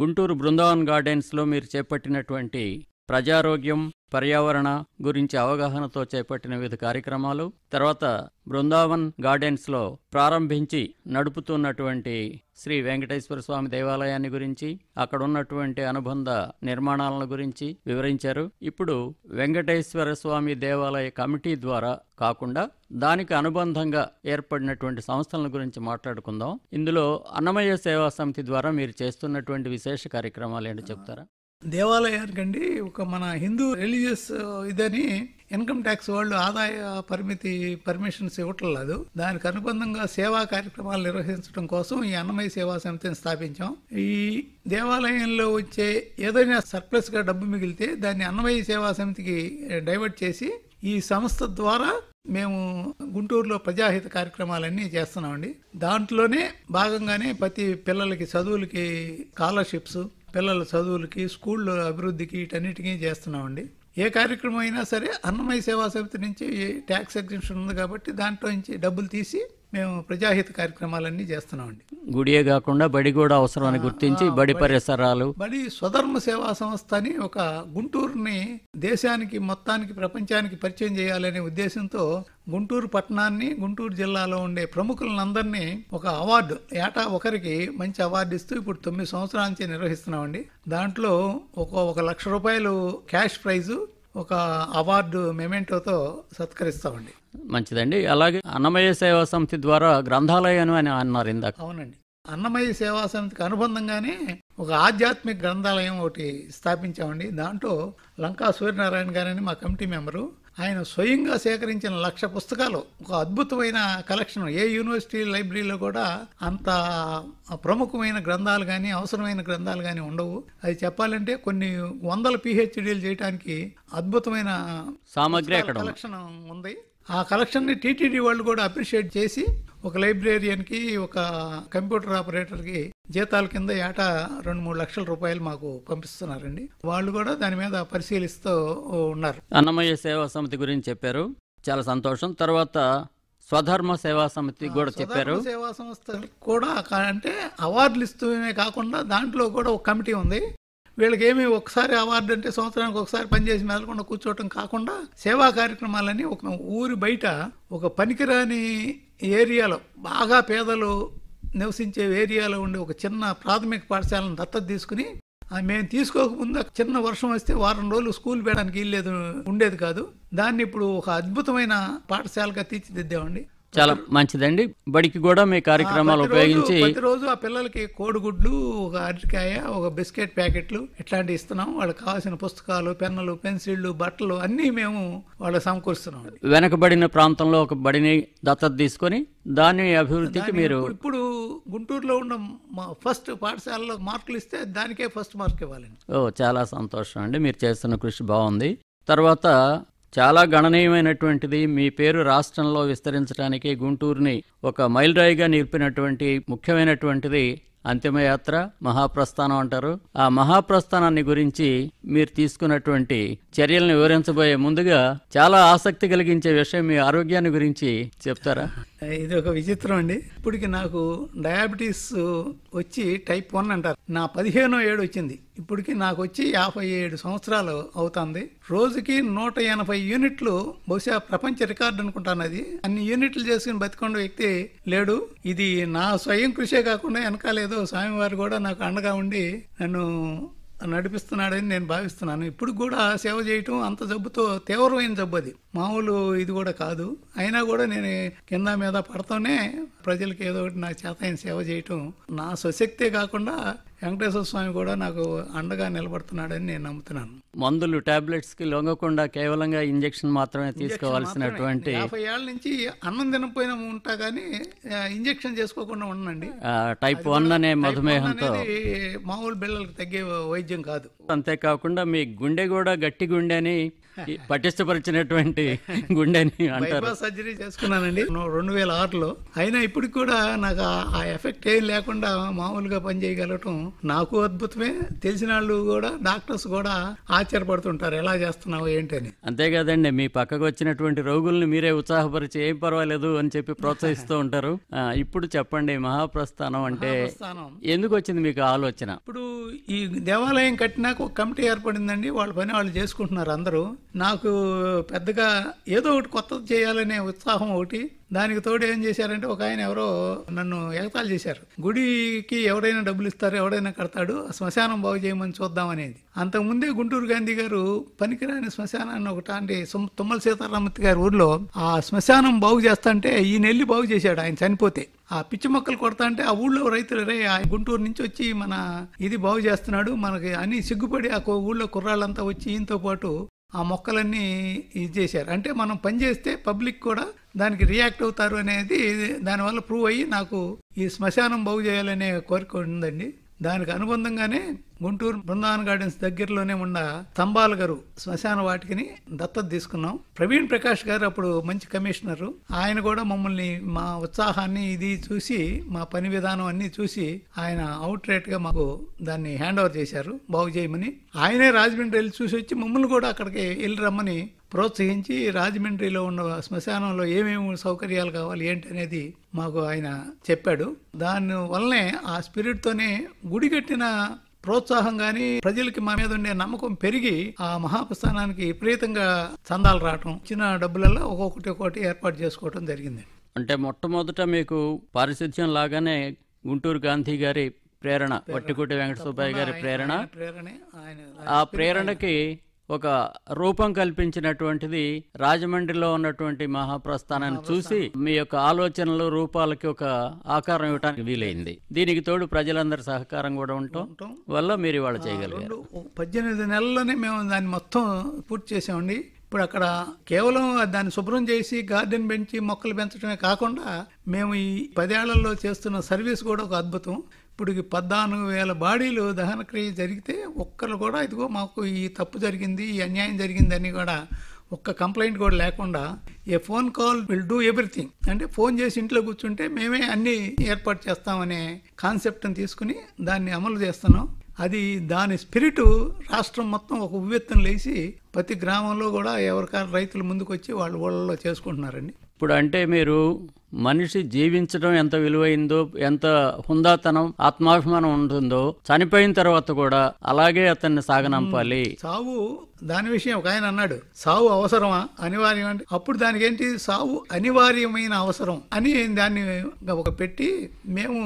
గుంటూరు బృందావన్ గార్డెన్స్లో మీరు చేపట్టినటువంటి ప్రజారోగ్యం పర్యావరణ గురించి అవగాహనతో చేపట్టిన వివిధ కార్యక్రమాలు తర్వాత బృందావన్ గార్డెన్స్లో ప్రారంభించి నడుపుతున్నటువంటి శ్రీ వెంకటేశ్వర స్వామి దేవాలయాన్ని గురించి అక్కడ ఉన్నటువంటి అనుబంధ నిర్మాణాలను గురించి వివరించారు ఇప్పుడు వెంకటేశ్వర స్వామి దేవాలయ కమిటీ ద్వారా కాకుండా దానికి అనుబంధంగా ఏర్పడినటువంటి సంస్థల గురించి మాట్లాడుకుందాం ఇందులో అన్నమయ్య సేవా సమితి ద్వారా మీరు చేస్తున్నటువంటి విశేష కార్యక్రమాలు ఏంటో చెప్తారా దేవాలయానికండి ఒక మన హిందూ రిలీజియస్ ఇదని ఇన్కమ్ ట్యాక్స్ వాళ్ళు ఆదాయ పరిమితి పర్మిషన్స్ ఇవ్వట్లేదు దానికి అనుబంధంగా సేవా కార్యక్రమాలు నిర్వహించడం కోసం ఈ అన్నమయ సేవా సమితిని స్థాపించాం ఈ దేవాలయంలో వచ్చే ఏదైనా సర్ప్లస్ గా డబ్బు మిగిలితే దాన్ని అన్నమయ సేవా సమితికి డైవర్ట్ చేసి ఈ సంస్థ ద్వారా మేము గుంటూరులో ప్రజాహిత కార్యక్రమాలన్నీ చేస్తున్నామండి దాంట్లోనే భాగంగానే ప్రతి పిల్లలకి చదువులకి స్కాలర్షిప్స్ పిల్లల చదువులకి స్కూళ్ళ అభివృద్ధికి వీటన్నిటికీ చేస్తున్నామండి ఏ కార్యక్రమం అయినా సరే అన్నమయ్య సేవా సమితి నుంచి ట్యాక్స్ ఎగ్జిబిషన్ ఉంది కాబట్టి దాంట్లో నుంచి డబ్బులు తీసి మేము ప్రజాహిత కార్యక్రమాలన్నీ చేస్తున్నామండి గుడియే కాకుండా బడి కూడా అవసరం అని గుర్తించి బడి పరిసరాలు బడి స్వధర్మ సేవా సంస్థ అని ఒక గుంటూరుని దేశానికి మొత్తానికి ప్రపంచానికి పరిచయం చేయాలనే ఉద్దేశంతో గుంటూరు పట్టణాన్ని గుంటూరు జిల్లాలో ఉండే ప్రముఖులందరినీ ఒక అవార్డు ఏటా ఒకరికి మంచి అవార్డు ఇస్తూ ఇప్పుడు తొమ్మిది సంవత్సరాల నుంచి నిర్వహిస్తున్నామండి దాంట్లో ఒక ఒక లక్ష రూపాయలు క్యాష్ ప్రైజు ఒక అవార్డు మెమెంటోతో సత్కరిస్తామండి మంచిదండి అలాగే అన్నమయ్య సేవా సమితి ద్వారా గ్రంథాలయం అని అన్నారు ఇందాక అవునండి అన్నమయ్య సేవా సమితికి అనుబంధంగానే ఒక ఆధ్యాత్మిక గ్రంథాలయం ఒకటి స్థాపించామండి దాంట్లో లంకా సూర్యనారాయణ గారని మా కమిటీ మెంబరు ఆయన స్వయంగా సేకరించిన లక్ష పుస్తకాలు ఒక అద్భుతమైన కలెక్షన్ ఏ యూనివర్సిటీ లైబ్రరీలో కూడా అంత ప్రముఖమైన గ్రంథాలు కానీ అవసరమైన గ్రంథాలు కానీ ఉండవు అది చెప్పాలంటే కొన్ని వందల పిహెచ్డీలు చేయడానికి అద్భుతమైన సామాగ్రి కలెక్షన్ ఉంది ఆ కలెక్షన్ని టీటీడీ వాళ్ళు కూడా అప్రిషియేట్ చేసి ఒక లైబ్రేరియన్కి ఒక కంప్యూటర్ ఆపరేటర్కి జీతాల కింద ఏటా రెండు మూడు లక్షల రూపాయలు మాకు పంపిస్తున్నారండి వాళ్ళు కూడా దాని మీద పరిశీలిస్తూ ఉన్నారు అన్నమయ్య సేవా సమితి గురించి చెప్పారు చాలా సంతోషం తర్వాత స్వధర్మ సేవా సమితి కూడా చెప్పారు సేవా సంస్థ కూడా అంటే అవార్డులు ఇస్తూనే కాకుండా దాంట్లో కూడా ఒక కమిటీ ఉంది వీళ్ళకి ఏమి ఒకసారి అవార్డు అంటే సంవత్సరానికి ఒకసారి పనిచేసి మెదలకుండా కూర్చోవటం కాకుండా సేవా కార్యక్రమాలని ఒక ఊరి బయట ఒక పనికిరాని ఏరియాలో బాగా పేదలు నివసించే ఏరియాలో ఉండే ఒక చిన్న ప్రాథమిక పాఠశాలను దత్తత తీసుకుని మేము తీసుకోకముందు చిన్న వర్షం వస్తే వారం రోజులు స్కూల్ వేయడానికి వీల్లేదు ఉండేది కాదు దాన్ని ఇప్పుడు ఒక అద్భుతమైన పాఠశాలగా తీర్చిదిద్దామండి చాలా మంచిదండి బడికి కూడా మీ కార్యక్రమాలు ఉపయోగించి ప్రతిరోజు ఆ పిల్లలకి కోడిగుడ్లు ఒక అరటికాయ ఒక బిస్కెట్ ప్యాకెట్లు ఇట్లాంటివి ఇస్తున్నాం వాళ్ళకి కావాల్సిన పుస్తకాలు పెన్నులు పెన్సిళ్ళు బట్టలు అన్నీ మేము వాళ్ళకి సమకూరుస్తున్నాం వెనకబడిన ప్రాంతంలో ఒక బడిని దత్తత తీసుకొని దాని అభివృద్ధికి మీరు ఇప్పుడు గుంటూరులో ఉన్న ఫస్ట్ పాఠశాలలో మార్కులు ఇస్తే దానికే ఫస్ట్ మార్క్ ఇవ్వాలండి ఓ చాలా సంతోషం అండి మీరు చేస్తున్న కృషి బాగుంది తర్వాత చాలా గణనీయమైనటువంటిది మీ పేరు రాష్ట్రంలో విస్తరించడానికి గుంటూరుని ఒక మైలురాయిగా నిలిపినటువంటి ముఖ్యమైనటువంటిది అంతిమయాత్ర మహాప్రస్థానం అంటారు ఆ మహాప్రస్థానాన్ని గురించి మీరు తీసుకున్నటువంటి చర్యలను వివరించబోయే ముందుగా చాలా ఆసక్తి కలిగించే విషయం మీ ఆరోగ్యాన్ని గురించి చెప్తారా ఇది ఒక విచిత్రం అండి ఇప్పటికి నాకు డయాబెటీస్ వచ్చి టైప్ వన్ అంటారు నా పదిహేనో ఏడు వచ్చింది ఇప్పటికి నాకు వచ్చి యాభై ఏడు సంవత్సరాలు అవుతుంది రోజుకి నూట ఎనభై యూనిట్లు బహుశా ప్రపంచ రికార్డు అనుకుంటాను అది అన్ని యూనిట్లు చేసుకుని బతికొండ వ్యక్తి లేడు ఇది నా స్వయం కృషే కాకుండా వెనకాలేదో స్వామివారు కూడా నాకు అండగా ఉండి నన్ను నడిపిస్తున్నాడని నేను భావిస్తున్నాను ఇప్పుడు కూడా సేవ చేయటం అంత జబ్బుతో తీవ్రమైన జబ్బు అది మామూలు ఇది కూడా కాదు అయినా కూడా నేను కింద మీద పడతానే ప్రజలకు ఏదో ఒకటి నా చేత సేవ చేయటం నా స్వశక్తే కాకుండా వెంకటేశ్వర స్వామి కూడా నాకు అండగా నిలబడుతున్నాడని నేను నమ్ముతున్నాను మందులు టాబ్లెట్స్ కి లొంగకుండా కేవలంగా ఇంజెక్షన్ మాత్రమే తీసుకోవాల్సినటువంటి యాభై ఏళ్ళ నుంచి అన్నం తినపోయిన ఉంటా కానీ ఇంజెక్షన్ చేసుకోకుండా ఉండండి టైప్ వన్ అనే మధుమేహంతో మామూలు బిళ్ళలకు తగ్గే వైద్యం కాదు అంతేకాకుండా మీ గుండె కూడా గట్టి గుండె అని పటిష్టపరిచినటువంటి గుండెని అంటారు సర్జరీ చేసుకున్నానండి రెండు వేల ఆరులో అయినా ఇప్పటికి కూడా నాకు ఆ ఎఫెక్ట్ ఏం లేకుండా మామూలుగా పనిచేయగలగటం నాకు అద్భుతమే తెలిసిన వాళ్ళు కూడా డాక్టర్స్ కూడా ఆశ్చర్యపడుతుంటారు ఎలా చేస్తున్నావు ఏంటని అంతేకాదండి మీ పక్కకు వచ్చినటువంటి రోగుల్ని మీరే ఉత్సాహపరిచి ఏం పర్వాలేదు అని చెప్పి ప్రోత్సహిస్తూ ఉంటారు ఇప్పుడు చెప్పండి మహాప్రస్థానం అంటే ఎందుకు వచ్చింది మీకు ఆలోచన ఇప్పుడు ఈ దేవాలయం కట్టినాక ఒక కమిటీ ఏర్పడిందండి వాళ్ళ పని వాళ్ళు చేసుకుంటున్నారు అందరూ నాకు పెద్దగా ఏదో ఒకటి కొత్తది చేయాలనే ఉత్సాహం ఒకటి దానికి తోడు ఏం చేశారంటే ఒక ఆయన ఎవరో నన్ను ఎగతాలు చేశారు గుడికి ఎవడైనా డబ్బులు ఇస్తారు ఎవడైనా కడతాడు శ్మశానం బాగు చేయమని చూద్దాం అనేది అంతకుముందే గుంటూరు గాంధీ గారు పనికిరాని శ్మశానాన్ని ఒకట అంటే తుమ్మల సీతారామూర్తి గారి ఊర్లో ఆ శ్మశానం బాగు చేస్తాంటే ఈ నెల్లి బాగు చేశాడు ఆయన చనిపోతే ఆ పిచ్చి మొక్కలు కొడతా అంటే ఆ ఊళ్ళో రైతులు రే ఆ గుంటూరు నుంచి వచ్చి మన ఇది బాగు చేస్తున్నాడు మనకి అన్ని సిగ్గుపడి ఆ ఊళ్ళో కుర్రాళ్ళంతా వచ్చి ఈయనతో పాటు ఆ మొక్కలన్నీ ఇది చేశారు అంటే మనం పనిచేస్తే పబ్లిక్ కూడా దానికి రియాక్ట్ అవుతారు అనేది దానివల్ల ప్రూవ్ అయ్యి నాకు ఈ శ్మశానం బాగు చేయాలనే కోరిక ఉందండి దానికి అనుబంధంగానే గుంటూరు బృందావన్ గార్డెన్స్ దగ్గరలోనే ఉన్న స్తంభాల గారు శ్మశాన వాటికిని దత్తత తీసుకున్నాం ప్రవీణ్ ప్రకాష్ గారు అప్పుడు మంచి కమిషనరు ఆయన కూడా మమ్మల్ని మా ఉత్సాహాన్ని ఇది చూసి మా పని విధానం అన్ని చూసి ఆయన అవుట్ రేట్ గా మాకు దాన్ని హ్యాండ్ ఓవర్ చేశారు బాగు చేయమని ఆయనే రాజమండ్రి వెళ్ళి చూసి వచ్చి మమ్మల్ని కూడా అక్కడికి వెళ్ళి రమ్మని ప్రోత్సహించి రాజమండ్రిలో ఉన్న శ్మశానంలో ఏమేమి సౌకర్యాలు కావాలి ఏంటి అనేది మాకు ఆయన చెప్పాడు దాని వల్లనే ఆ స్పిరిట్తోనే గుడి కట్టిన ప్రోత్సాహం కానీ ప్రజలకి మా మీద ఉండే నమ్మకం పెరిగి ఆ మహాప్రస్థానానికి విపరీతంగా చందాలు రావటం ఇచ్చిన డబ్బులలో ఒక్కొక్కటి ఒక్కొక్కటి ఏర్పాటు చేసుకోవటం జరిగింది అంటే మొట్టమొదట మీకు పారిశుధ్యం లాగానే గుంటూరు గాంధీ గారి ప్రేరణ వట్టికోటి వెంకట సుబ్బాయి గారి ప్రేరణ ఆ ప్రేరణకి ఒక రూపం కల్పించినటువంటిది రాజమండ్రిలో ఉన్నటువంటి మహాప్రస్థానాన్ని చూసి మీ యొక్క ఆలోచనలు రూపాలకి ఒక ఆకారం ఇవ్వడానికి వీలైంది దీనికి తోడు ప్రజలందరి సహకారం కూడా ఉండటం వల్ల మీరు ఇవాళ చేయగలిగారు పద్దెనిమిది నెలల్లోనే మేము దాన్ని మొత్తం పూర్తి చేసామండి ఇప్పుడు అక్కడ కేవలం దాన్ని శుభ్రం చేసి గార్డెన్ పెంచి మొక్కలు పెంచడమే కాకుండా మేము ఈ పదేళ్లలో చేస్తున్న సర్వీస్ కూడా ఒక అద్భుతం ఇప్పటికి పద్నాలుగు వేల బాడీలు దహనక్రియ జరిగితే ఒక్కరు కూడా ఇదిగో మాకు ఈ తప్పు జరిగింది ఈ అన్యాయం జరిగిందని కూడా ఒక్క కంప్లైంట్ కూడా లేకుండా a phone call will do everything అంటే ఫోన్ చేసి ఇంట్లో కూర్చుంటే మేమే అన్ని ఏర్పాటు చేస్తామనే కాన్సెప్ట్ని తీసుకుని దాన్ని అమలు చేస్తున్నాం అది దాని స్పిరిటు రాష్ట్రం మొత్తం ఒక ఉవ్వెత్తును లేచి ప్రతి గ్రామంలో కూడా ఎవరికారు రైతులు ముందుకు వచ్చి వాళ్ళ ఊళ్ళలో చేసుకుంటున్నారండి ఇప్పుడు అంటే మీరు మనిషి జీవించడం ఎంత విలువైందో ఎంత హుందాతనం ఆత్మాభిమానం ఉంటుందో చనిపోయిన తర్వాత కూడా అలాగే అతన్ని సాగనంపాలి సావు దాని విషయం ఒక ఆయన అన్నాడు సావు అవసరమా అనివార్యం అంటే అప్పుడు దానికి ఏంటి సావు అనివార్యమైన అవసరం అని దాన్ని ఒక పెట్టి మేము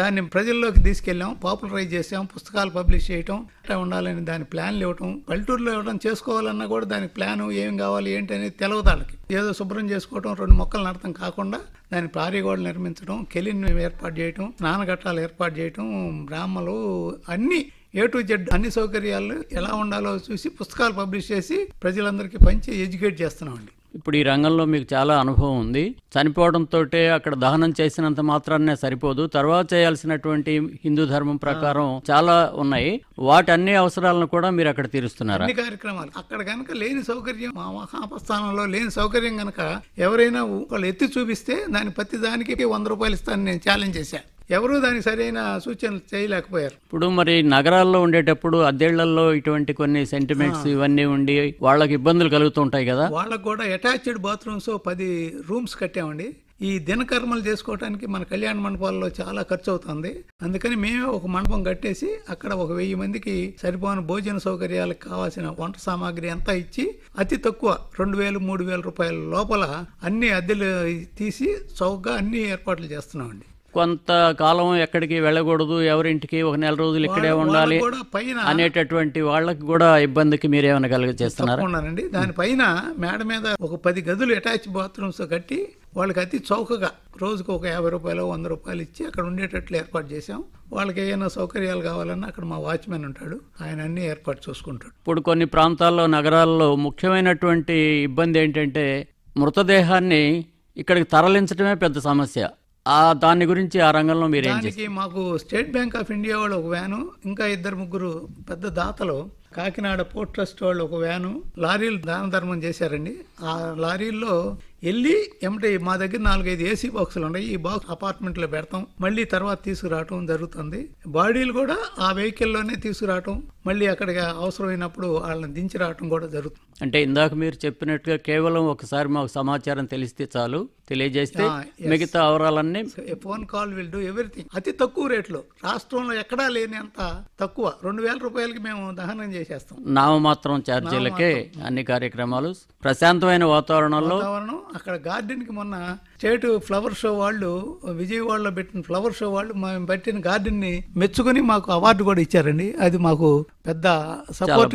దాన్ని ప్రజల్లోకి తీసుకెళ్ళాం పాపులరైజ్ చేసాం పుస్తకాలు పబ్లిష్ చేయటం అట్లా ఉండాలని దాని ప్లాన్లు ఇవ్వటం పల్లెటూరులో ఇవ్వడం చేసుకోవాలన్నా కూడా దాని ప్లాను ఏం కావాలి ఏంటి అనేది తెలియదు ఏదో శుభ్రం చేసుకోవటం రెండు మొక్కలు అర్థం కాకుండా దాని ప్రారీగోడలు నిర్మించడం కెలిన్ ఏర్పాటు చేయటం స్నానఘట్టాలు ఏర్పాటు చేయటం బ్రాహ్మలు అన్ని ఏ టు జెడ్ అన్ని సౌకర్యాలు ఎలా ఉండాలో చూసి పుస్తకాలు పబ్లిష్ చేసి ప్రజలందరికీ పంచి ఎడ్యుకేట్ చేస్తున్నామండి ఇప్పుడు ఈ రంగంలో మీకు చాలా అనుభవం ఉంది చనిపోవడంతో అక్కడ దహనం చేసినంత మాత్రాన్నే సరిపోదు తర్వాత చేయాల్సినటువంటి హిందూ ధర్మం ప్రకారం చాలా ఉన్నాయి వాటి అన్ని అవసరాలను కూడా మీరు అక్కడ తీరుస్తున్నారు అన్ని కార్యక్రమాలు అక్కడ కనుక లేని సౌకర్యం మహాపస్థానంలో లేని సౌకర్యం కనుక ఎవరైనా ఒకళ్ళు ఎత్తి చూపిస్తే దాని ప్రతి దానికి వంద రూపాయలు ఇస్తాను నేను ఛాలెంజ్ చేశాను ఎవరూ దానికి సరైన సూచనలు చేయలేకపోయారు ఇప్పుడు మరి నగరాల్లో ఉండేటప్పుడు అద్దెళ్లలో ఇటువంటి కొన్ని సెంటిమెంట్స్ ఇవన్నీ ఉండి వాళ్ళకి ఇబ్బందులు కలుగుతుంటాయి కదా వాళ్ళకు కూడా అటాచ్డ్ బాత్రూమ్స్ పది రూమ్స్ కట్టామండి ఈ దినకర్మలు చేసుకోవడానికి మన కళ్యాణ మండపాల్లో చాలా ఖర్చు అవుతుంది అందుకని మేమే ఒక మండపం కట్టేసి అక్కడ ఒక వెయ్యి మందికి సరిపోని భోజన సౌకర్యాలకు కావాల్సిన వంట సామాగ్రి అంతా ఇచ్చి అతి తక్కువ రెండు వేలు మూడు వేల రూపాయల లోపల అన్ని అద్దెలు తీసి చౌకగా అన్ని ఏర్పాట్లు చేస్తున్నామండి కొంతకాలం ఎక్కడికి వెళ్ళకూడదు ఎవరింటికి ఒక నెల రోజులు ఇక్కడే ఉండాలి అనేటటువంటి వాళ్ళకి కూడా ఇబ్బందికి మీరు ఏమైనా కలుగ చేస్తున్నారండి దానిపైన మేడ మీద ఒక పది గదులు అటాచ్ బాత్రూమ్స్ కట్టి వాళ్ళకి అతి చౌకగా రోజుకు ఒక యాభై రూపాయలు వంద రూపాయలు ఇచ్చి అక్కడ ఉండేటట్లు ఏర్పాటు చేసాం వాళ్ళకి ఏమైనా సౌకర్యాలు కావాలన్నా అక్కడ మా వాచ్మెన్ ఉంటాడు ఆయన అన్ని ఏర్పాటు చూసుకుంటాడు ఇప్పుడు కొన్ని ప్రాంతాల్లో నగరాల్లో ముఖ్యమైనటువంటి ఇబ్బంది ఏంటంటే మృతదేహాన్ని ఇక్కడికి తరలించడమే పెద్ద సమస్య ఆ దాని గురించి ఆ రంగంలో మీరు మాకు స్టేట్ బ్యాంక్ ఆఫ్ ఇండియా వాళ్ళు ఒక వ్యాను ఇంకా ఇద్దరు ముగ్గురు పెద్ద దాతలు కాకినాడ పోర్ట్ ట్రస్ట్ వాళ్ళు ఒక వ్యాను లారీలు దాన ధర్మం చేశారండి ఆ లారీల్లో వెళ్ళి ఏమిటి మా దగ్గర నాలుగైదు ఏసీ బాక్సులు ఉన్నాయి ఈ బాక్స్ అపార్ట్మెంట్లో పెడతాం మళ్ళీ తర్వాత తీసుకురావటం జరుగుతుంది బాడీలు కూడా ఆ వెహికల్లోనే తీసుకురావటం మళ్ళీ అక్కడికి అవసరమైనప్పుడు వాళ్ళని దించి రావటం కూడా జరుగుతుంది అంటే ఇందాక మీరు చెప్పినట్టుగా కేవలం ఒకసారి మాకు సమాచారం తెలిస్తే చాలు తెలియజేస్తే మిగతా అవరాలన్నీ phone call will do everything అతి తక్కువ రేట్లో రాష్ట్రంలో ఎక్కడా లేని అంత తక్కువ రెండు వేల రూపాయలకి మేము దహనం చేసేస్తాం నామమాత్రం చార్జీలకే అన్ని కార్యక్రమాలు ప్రశాంతమైన వాతావరణంలో అక్కడ గార్డెన్ కి మొన్న చేటు ఫ్లవర్ షో వాళ్ళు విజయవాడలో పెట్టిన ఫ్లవర్ షో వాళ్ళు మేము పెట్టిన గార్డెన్ ని మెచ్చుకుని మాకు అవార్డు కూడా ఇచ్చారండి అది మాకు పెద్ద సపోర్ట్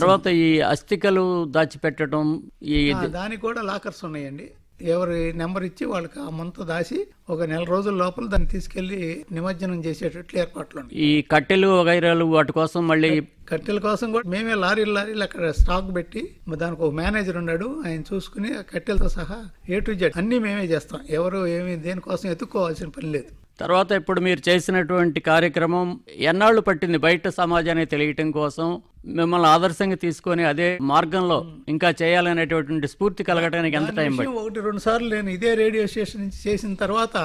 తర్వాత ఈ అస్థికలు దాచిపెట్టడం ఈ దానికి కూడా లాకర్స్ ఉన్నాయండి ఎవరి నెంబర్ ఇచ్చి వాళ్ళకి ఆ మంతు దాసి ఒక నెల రోజుల లోపల దాన్ని తీసుకెళ్లి నిమజ్జనం చేసేటట్లు ఏర్పాట్లు ఈ కట్టెలు వగైరాలు వాటి కోసం మళ్ళీ కట్టెల కోసం కూడా మేమే లారీలు లారీలు అక్కడ స్టాక్ పెట్టి దానికి ఒక మేనేజర్ ఉన్నాడు ఆయన చూసుకుని ఆ కట్టెలతో సహా ఏ టు జెడ్ అన్ని మేమే చేస్తాం ఎవరు ఏమి దేనికోసం ఎత్తుక్కోవాల్సిన పని లేదు తర్వాత ఇప్పుడు మీరు చేసినటువంటి కార్యక్రమం ఎన్నాళ్ళు పట్టింది బయట సమాజానికి తెలియటం కోసం మిమ్మల్ని ఆదర్శంగా తీసుకొని అదే మార్గంలో ఇంకా చేయాలనేటటువంటి స్ఫూర్తి కలగటానికి ఎంత టైం ఒకటి రెండు సార్లు నేను ఇదే రేడియో స్టేషన్ నుంచి చేసిన తర్వాత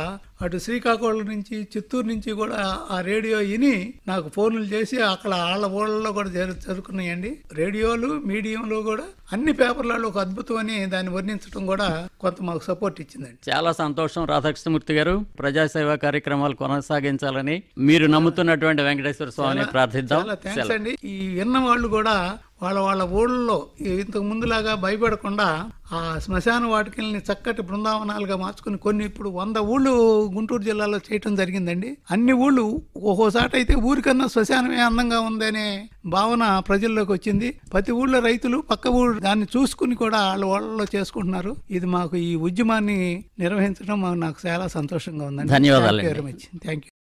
అటు శ్రీకాకుళం నుంచి చిత్తూరు నుంచి కూడా ఆ రేడియో విని నాకు ఫోన్లు చేసి అక్కడ ఆళ్ళ ఊళ్ళలో కూడా జరు జరుగుతున్నాయండి రేడియోలు మీడియంలో కూడా అన్ని పేపర్లలో ఒక అద్భుతం అని దాన్ని వర్ణించడం కూడా కొంత మాకు సపోర్ట్ ఇచ్చిందండి చాలా సంతోషం రాధాకృష్ణమూర్తి గారు ప్రజాసేవ కార్యక్రమాలు కొనసాగించాలని మీరు నమ్ముతున్నటువంటి వెంకటేశ్వర స్వామిని ప్రార్థిద్దాం అండి ఈ విన్న వాళ్ళు కూడా వాళ్ళ వాళ్ళ ఊళ్ళలో ఇంతకు ముందులాగా భయపడకుండా ఆ శ్మశాన వాటికల్ని చక్కటి బృందావనాలుగా మార్చుకుని కొన్ని ఇప్పుడు వంద ఊళ్ళు గుంటూరు జిల్లాలో చేయటం జరిగిందండి అన్ని ఊళ్ళు ఒక్కోసారి అయితే ఊరికన్నా శ్మశానమే అందంగా ఉందనే భావన ప్రజల్లోకి వచ్చింది ప్రతి ఊళ్ళో రైతులు పక్క ఊళ్ళు దాన్ని చూసుకుని కూడా వాళ్ళ ఊళ్ళలో చేసుకుంటున్నారు ఇది మాకు ఈ ఉద్యమాన్ని నిర్వహించడం నాకు చాలా సంతోషంగా ఉందండి ధన్యవాదాలు థ్యాంక్ యూ